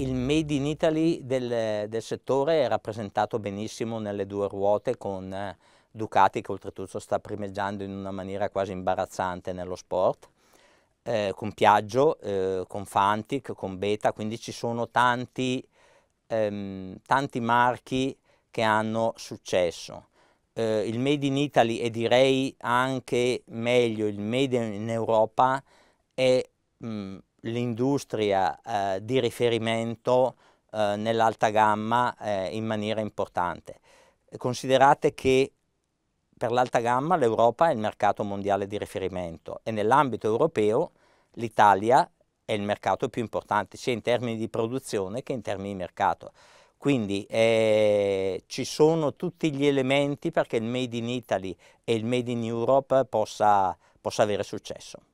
Il Made in Italy del, del, settore è rappresentato benissimo nelle due ruote con eh, Ducati che oltretutto sta primeggiando in una maniera quasi imbarazzante nello sport, eh, con Piaggio, eh, con Fantic, con Beta, quindi ci sono tanti, ehm, tanti marchi che hanno successo. Eh, il Made in Italy e direi anche meglio il Made in Europa è mh, mm, l'industria eh, di riferimento eh, nell'alta gamma eh, in maniera importante. Considerate che per l'alta gamma l'Europa è il mercato mondiale di riferimento e nell'ambito europeo l'Italia è il mercato più importante sia in termini di produzione che in termini di mercato. Quindi eh, ci sono tutti gli elementi perché il Made in Italy e il Made in Europe possa, possa avere successo.